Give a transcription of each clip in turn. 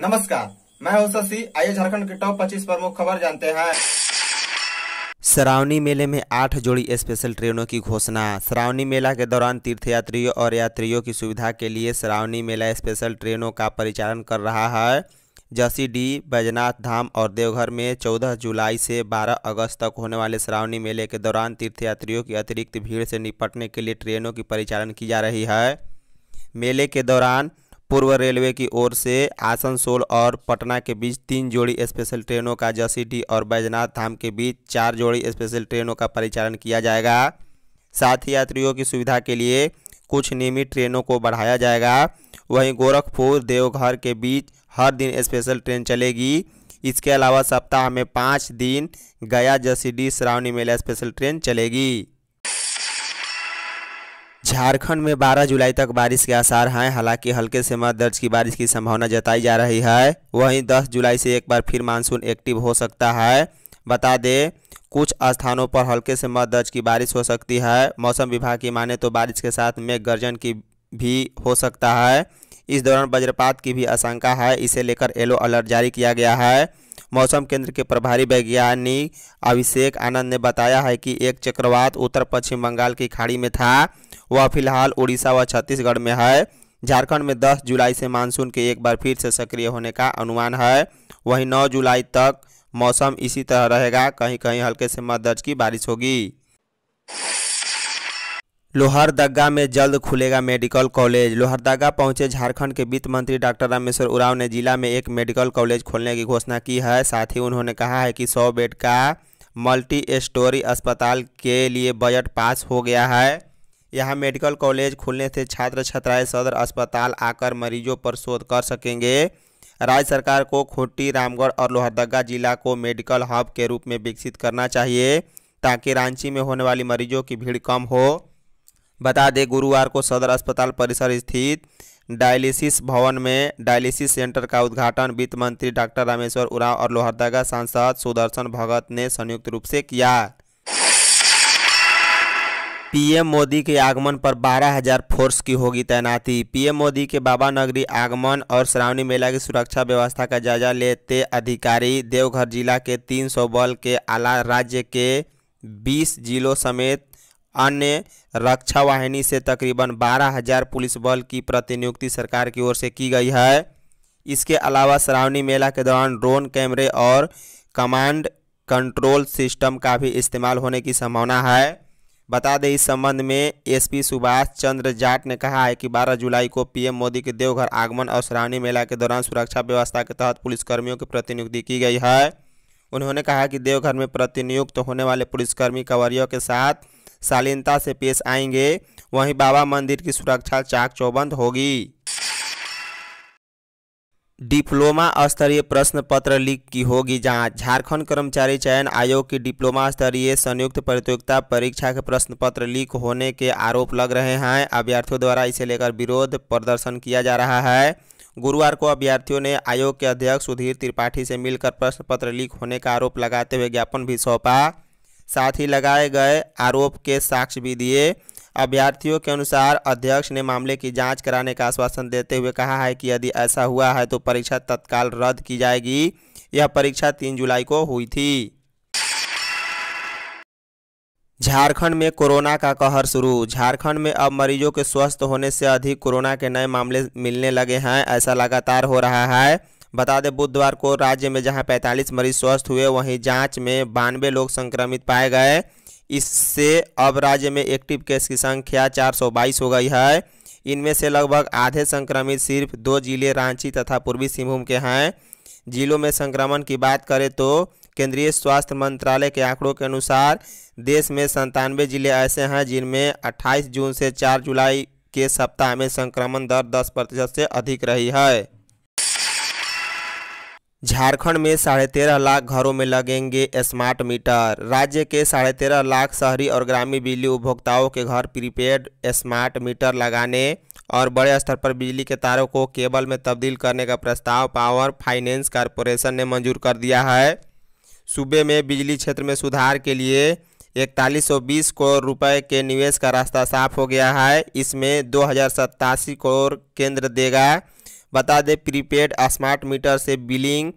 नमस्कार मैं हूं शशि आइए झारखंड के टॉप 25 प्रमुख खबर जानते हैं श्रावणी मेले में आठ जोड़ी स्पेशल ट्रेनों की घोषणा श्रावणी मेला के दौरान तीर्थयात्रियों और यात्रियों की सुविधा के लिए श्रावणी मेला स्पेशल ट्रेनों का परिचालन कर रहा है जसी डी बैजनाथ धाम और देवघर में 14 जुलाई से 12 अगस्त तक होने वाले श्रावणी मेले के दौरान तीर्थयात्रियों की अतिरिक्त भीड़ से निपटने के लिए ट्रेनों की परिचालन की जा रही है मेले के दौरान पूर्व रेलवे की ओर से आसनसोल और पटना के बीच तीन जोड़ी स्पेशल ट्रेनों का जसीडी और बैजनाथ धाम के बीच चार जोड़ी स्पेशल ट्रेनों का परिचालन किया जाएगा साथ ही यात्रियों की सुविधा के लिए कुछ नियमित ट्रेनों को बढ़ाया जाएगा वहीं गोरखपुर देवघर के बीच हर दिन स्पेशल ट्रेन चलेगी इसके अलावा सप्ताह में पाँच दिन गया जसीडी श्रावणी मेला स्पेशल ट्रेन चलेगी झारखंड में 12 जुलाई तक बारिश के आसार हैं हालांकि हल्के से मध्य दर्ज की बारिश की संभावना जताई जा रही है वहीं 10 जुलाई से एक बार फिर मानसून एक्टिव हो सकता है बता दें कुछ स्थानों पर हल्के से मध्य दर्ज की बारिश हो सकती है मौसम विभाग की माने तो बारिश के साथ मेघ गर्जन की भी हो सकता है इस दौरान वज्रपात की भी आशंका है इसे लेकर येलो अलर्ट जारी किया गया है मौसम केंद्र के प्रभारी वैज्ञानिक अभिषेक आनंद ने बताया है कि एक चक्रवात उत्तर पश्चिम बंगाल की खाड़ी में था वह फिलहाल उड़ीसा व छत्तीसगढ़ में है झारखंड में 10 जुलाई से मानसून के एक बार फिर से सक्रिय होने का अनुमान है वहीं 9 जुलाई तक मौसम इसी तरह रहेगा कहीं कहीं हल्के से दर्ज की बारिश होगी लोहरदगा में जल्द खुलेगा मेडिकल कॉलेज लोहरदगा पहुंचे झारखंड के वित्त मंत्री डॉक्टर रामेश्वर उराव ने जिला में एक मेडिकल कॉलेज खोलने की घोषणा की है साथ ही उन्होंने कहा है कि सौ बेड का मल्टी स्टोरी अस्पताल के लिए बजट पास हो गया है यहाँ मेडिकल कॉलेज खुलने से छात्र छात्राएं सदर अस्पताल आकर मरीजों पर शोध कर सकेंगे राज्य सरकार को खूंटी रामगढ़ और लोहरदगा जिला को मेडिकल हब के रूप में विकसित करना चाहिए ताकि रांची में होने वाली मरीजों की भीड़ कम हो बता दें गुरुवार को सदर अस्पताल परिसर स्थित डायलिसिस भवन में डायलिसिस सेंटर का उद्घाटन वित्त मंत्री डॉक्टर रामेश्वर उरांव और लोहरदगा सांसद सुदर्शन भगत ने संयुक्त रूप से किया पीएम मोदी के आगमन पर 12,000 फोर्स की होगी तैनाती पीएम मोदी के बाबा नगरी आगमन और श्रावणी मेला की सुरक्षा व्यवस्था का जायजा लेते अधिकारी देवघर जिला के 300 बल के आला राज्य के 20 जिलों समेत अन्य रक्षा वाहिनी से तकरीबन बारह हजार पुलिस बल की प्रतिनियुक्ति सरकार की ओर से की गई है इसके अलावा श्रावणी मेला के दौरान ड्रोन कैमरे और कमांड कंट्रोल सिस्टम का भी इस्तेमाल होने की संभावना है बता दें इस संबंध में एसपी सुभाष चंद्र जाट ने कहा है कि 12 जुलाई को पीएम मोदी के देवघर आगमन और श्रावणी मेला के दौरान सुरक्षा व्यवस्था के तहत पुलिसकर्मियों की प्रतिनियुक्ति की गई है उन्होंने कहा कि देवघर में प्रतिनियुक्त होने वाले पुलिसकर्मी कंवरियों के साथ शालीनता से पेश आएंगे वहीं बाबा मंदिर की सुरक्षा चाक चौबंद होगी डिप्लोमा स्तरीय प्रश्न पत्र लीक की होगी जांच झारखंड कर्मचारी चयन आयोग की डिप्लोमा स्तरीय संयुक्त प्रतियोगिता परीक्षा के प्रश्न पत्र लीक होने के आरोप लग रहे हैं अभ्यर्थियों द्वारा इसे लेकर विरोध प्रदर्शन किया जा रहा है गुरुवार को अभ्यर्थियों ने आयोग के अध्यक्ष सुधीर त्रिपाठी से मिलकर प्रश्न पत्र लीक होने का आरोप लगाते हुए ज्ञापन भी सौंपा साथ ही लगाए गए आरोप के साक्ष्य भी दिए अभ्यर्थियों के अनुसार अध्यक्ष ने मामले की जांच कराने का आश्वासन देते हुए कहा है कि यदि ऐसा हुआ है तो परीक्षा तत्काल रद्द की जाएगी यह परीक्षा तीन जुलाई को हुई थी झारखंड में कोरोना का कहर शुरू झारखंड में अब मरीजों के स्वस्थ होने से अधिक कोरोना के नए मामले मिलने लगे हैं ऐसा लगातार हो रहा है बता दें बुधवार को राज्य में जहां 45 मरीज स्वस्थ हुए वहीं जांच में बानवे लोग संक्रमित पाए गए इससे अब राज्य में एक्टिव केस की संख्या 422 हो गई है इनमें से लगभग आधे संक्रमित सिर्फ दो जिले रांची तथा पूर्वी सिंहभूम के हैं जिलों में संक्रमण की बात करें तो केंद्रीय स्वास्थ्य मंत्रालय के आंकड़ों के अनुसार देश में संतानवे जिले ऐसे हैं जिनमें 28 जून से 4 जुलाई के सप्ताह में संक्रमण दर 10 प्रतिशत से अधिक रही है झारखंड में साढ़े तेरह लाख घरों में लगेंगे स्मार्ट मीटर राज्य के साढ़े तेरह लाख शहरी और ग्रामीण बिजली उपभोक्ताओं के घर प्रीपेड स्मार्ट मीटर लगाने और बड़े स्तर पर बिजली के तारों को केबल में तब्दील करने का प्रस्ताव पावर फाइनेंस कॉरपोरेशन ने मंजूर कर दिया है सूबे में बिजली क्षेत्र में सुधार के लिए इकतालीस करोड़ रुपये के निवेश का रास्ता साफ हो गया है इसमें दो करोड़ केंद्र देगा बता दें प्रीपेड स्मार्ट मीटर से बिलिंग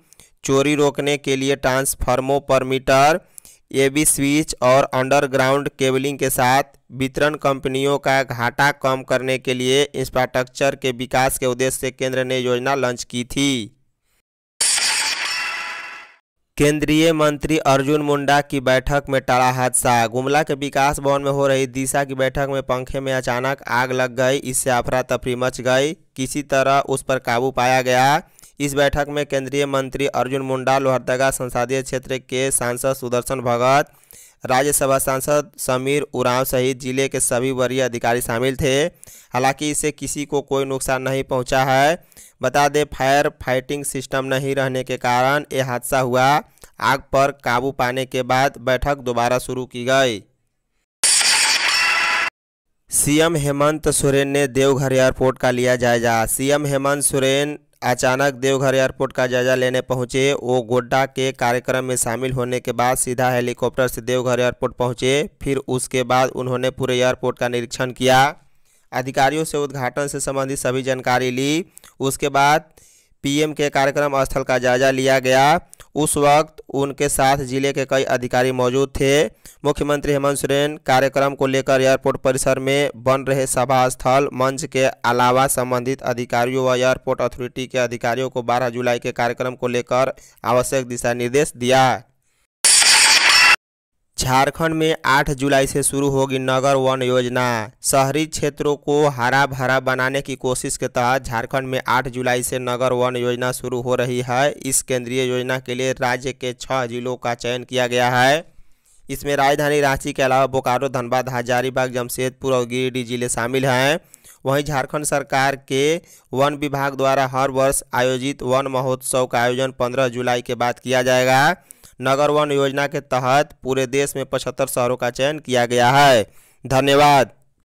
चोरी रोकने के लिए ट्रांसफार्मो पर मीटर बी स्विच और अंडरग्राउंड केबलिंग के साथ वितरण कंपनियों का घाटा कम करने के लिए इंफ्रास्ट्रक्चर के विकास के उद्देश्य से केंद्र ने योजना लॉन्च की थी केंद्रीय मंत्री अर्जुन मुंडा की बैठक में टड़ा हादसा गुमला के विकास भवन में हो रही दिशा की बैठक में पंखे में अचानक आग लग गई इससे अफरा तफरी मच गई किसी तरह उस पर काबू पाया गया इस बैठक में केंद्रीय मंत्री अर्जुन मुंडा लोहरदगा संसदीय क्षेत्र के सांसद सुदर्शन भगत राज्यसभा सांसद समीर उरांव सहित जिले के सभी वरीय अधिकारी शामिल थे हालांकि इससे किसी को कोई नुकसान नहीं पहुंचा है बता दें फायर फाइटिंग सिस्टम नहीं रहने के कारण ये हादसा हुआ आग पर काबू पाने के बाद बैठक दोबारा शुरू की गई सीएम हेमंत सोरेन ने देवघर एयरपोर्ट का लिया जायजा सीएम हेमंत सोरेन अचानक देवघर एयरपोर्ट का जायजा लेने पहुंचे वो गोड्डा के कार्यक्रम में शामिल होने के बाद सीधा हेलीकॉप्टर से देवघर एयरपोर्ट पहुंचे फिर उसके बाद उन्होंने पूरे एयरपोर्ट का निरीक्षण किया अधिकारियों से उद्घाटन से संबंधित सभी जानकारी ली उसके बाद पीएम के कार्यक्रम स्थल का जायजा लिया गया उस वक्त उनके साथ जिले के कई अधिकारी मौजूद थे मुख्यमंत्री हेमंत सोरेन कार्यक्रम को लेकर एयरपोर्ट परिसर में बन रहे सभा स्थल मंच के अलावा संबंधित अधिकारियों व एयरपोर्ट अथॉरिटी के अधिकारियों को 12 जुलाई के कार्यक्रम को लेकर आवश्यक दिशा निर्देश दिया झारखंड में 8 जुलाई से शुरू होगी नगर वन योजना शहरी क्षेत्रों को हरा भरा बनाने की कोशिश के तहत झारखंड में 8 जुलाई से नगर वन योजना शुरू हो रही है इस केंद्रीय योजना के लिए राज्य के छः जिलों का चयन किया गया है इसमें राजधानी रांची के अलावा बोकारो धनबाद हजारीबाग जमशेदपुर और गिरिडीह जिले शामिल हैं वहीं झारखंड सरकार के वन विभाग द्वारा हर वर्ष आयोजित वन महोत्सव का आयोजन 15 जुलाई के बाद किया जाएगा नगर वन योजना के तहत पूरे देश में पचहत्तर शहरों का चयन किया गया है धन्यवाद